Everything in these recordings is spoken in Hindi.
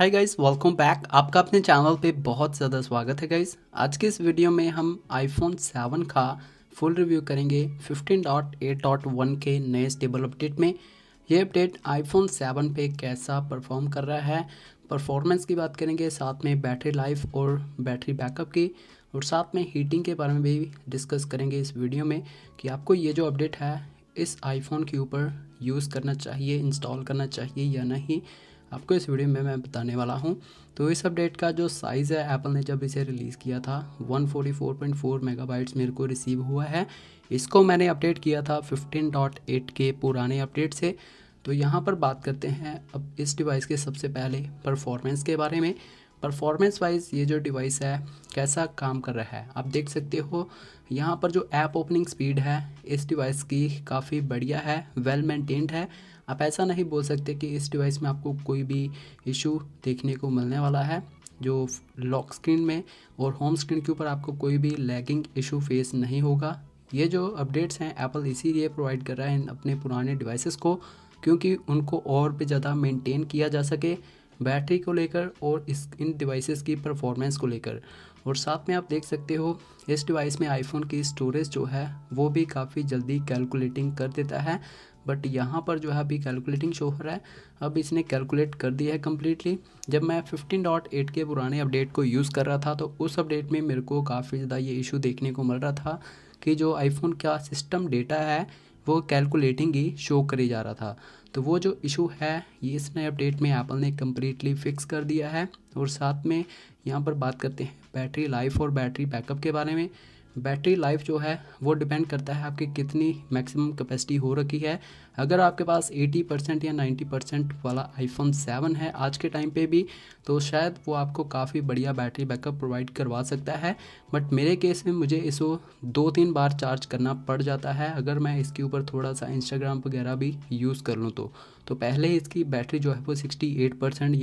हाय गाइस वेलकम बैक आपका अपने चैनल पे बहुत ज़्यादा स्वागत है गाइस आज के इस वीडियो में हम आईफोन 7 का फुल रिव्यू करेंगे 15.8.1 के नए स्टेबल अपडेट में ये अपडेट आईफोन 7 पे कैसा परफॉर्म कर रहा है परफॉर्मेंस की बात करेंगे साथ में बैटरी लाइफ और बैटरी बैकअप की और साथ में हीटिंग के बारे में भी डिस्कस करेंगे इस वीडियो में कि आपको ये जो अपडेट है इस आईफोन के ऊपर यूज़ करना चाहिए इंस्टॉल करना चाहिए या नहीं आपको इस वीडियो में मैं बताने वाला हूँ तो इस अपडेट का जो साइज़ है एप्पल ने जब इसे रिलीज़ किया था 144.4 मेगाबाइट्स मेरे को रिसीव हुआ है इसको मैंने अपडेट किया था 15.8 के पुराने अपडेट से तो यहाँ पर बात करते हैं अब इस डिवाइस के सबसे पहले परफॉर्मेंस के बारे में परफॉर्मेंस वाइज ये जो डिवाइस है कैसा काम कर रहा है आप देख सकते हो यहाँ पर जो ऐप ओपनिंग स्पीड है इस डिवाइस की काफ़ी बढ़िया है वेल मेंटेन्ड है आप ऐसा नहीं बोल सकते कि इस डिवाइस में आपको कोई भी इशू देखने को मिलने वाला है जो लॉक स्क्रीन में और होम स्क्रीन के ऊपर आपको कोई भी लैगिंग इशू फेस नहीं होगा ये जो अपडेट्स हैं एप्पल इसीलिए प्रोवाइड कर रहा है इन अपने पुराने डिवाइसेस को क्योंकि उनको और भी ज़्यादा मेंटेन किया जा सके बैटरी को लेकर और इस इन डिवाइसेस की परफॉर्मेंस को लेकर और साथ में आप देख सकते हो इस डिवाइस में आईफोन की स्टोरेज जो है वो भी काफ़ी जल्दी कैलकुलेटिंग कर देता है बट यहाँ पर जो है अभी कैलकुलेटिंग शो हो रहा है अब इसने कैलकुलेट कर दिया है कम्प्लीटली जब मैं 15.8 के पुराने अपडेट को यूज़ कर रहा था तो उस अपडेट में मेरे को काफ़ी ज़्यादा ये इशू देखने को मिल रहा था कि जो आईफोन का सिस्टम डेटा है वो कैलकुलेटिंग ही शो करे जा रहा था तो वो जो इशू है ये इस नए अपडेट में एप्पल ने कम्प्लीटली फिक्स कर दिया है और साथ में यहाँ पर बात करते हैं बैटरी लाइफ और बैटरी बैकअप के बारे में बैटरी लाइफ जो है वो डिपेंड करता है आपकी कितनी मैक्सिमम कैपेसिटी हो रखी है अगर आपके पास 80 परसेंट या 90 परसेंट वाला आईफोन 7 है आज के टाइम पे भी तो शायद वो आपको काफ़ी बढ़िया बैटरी बैकअप प्रोवाइड करवा सकता है बट मेरे केस में मुझे इसको दो तीन बार चार्ज करना पड़ जाता है अगर मैं इसके ऊपर थोड़ा सा इंस्टाग्राम वगैरह भी यूज़ कर लूँ तो, तो पहले इसकी बैटरी जो है वो सिक्सटी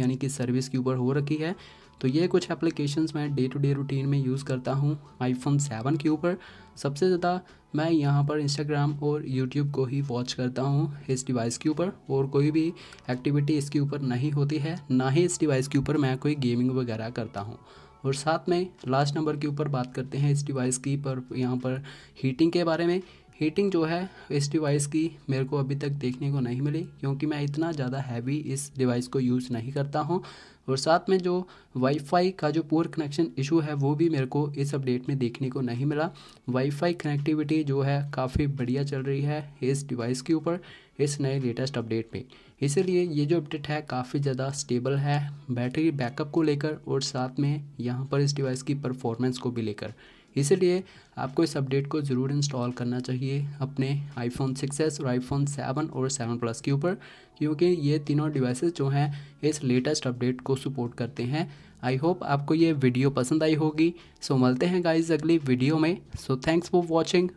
यानी कि सर्विस के ऊपर हो रखी है तो ये कुछ एप्लीकेशंस मैं डे टू डे रूटीन में यूज़ करता हूँ आईफोन सेवन के ऊपर सबसे ज़्यादा मैं यहाँ पर इंस्टाग्राम और यूट्यूब को ही वॉच करता हूँ इस डिवाइस के ऊपर और कोई भी एक्टिविटी इसके ऊपर नहीं होती है ना ही इस डिवाइस के ऊपर मैं कोई गेमिंग वगैरह करता हूँ और साथ में लास्ट नंबर के ऊपर बात करते हैं इस डिवाइस की पर यहाँ पर हीटिंग के बारे में हीटिंग जो है इस डिवाइस की मेरे को अभी तक देखने को नहीं मिली क्योंकि मैं इतना ज़्यादा हैवी इस डिवाइस को यूज़ नहीं करता हूँ और साथ में जो वाईफाई का जो पूर कनेक्शन इशू है वो भी मेरे को इस अपडेट में देखने को नहीं मिला वाईफाई कनेक्टिविटी जो है काफ़ी बढ़िया चल रही है इस डिवाइस के ऊपर इस नए लेटेस्ट अपडेट में इसीलिए ये जो अपडेट है काफ़ी ज़्यादा स्टेबल है बैटरी बैकअप को लेकर और साथ में यहाँ पर इस डिवाइस की परफॉर्मेंस को भी लेकर इसलिए आपको इस अपडेट को ज़रूर इंस्टॉल करना चाहिए अपने आईफोन सिक्स एस और आईफोन सेवन और सेवन प्लस के ऊपर क्योंकि ये तीनों डिवाइसेस जो हैं इस लेटेस्ट अपडेट को सपोर्ट करते हैं आई होप आपको ये वीडियो पसंद आई होगी सो मिलते हैं गाइज अगली वीडियो में सो थैंक्स फॉर वॉचिंग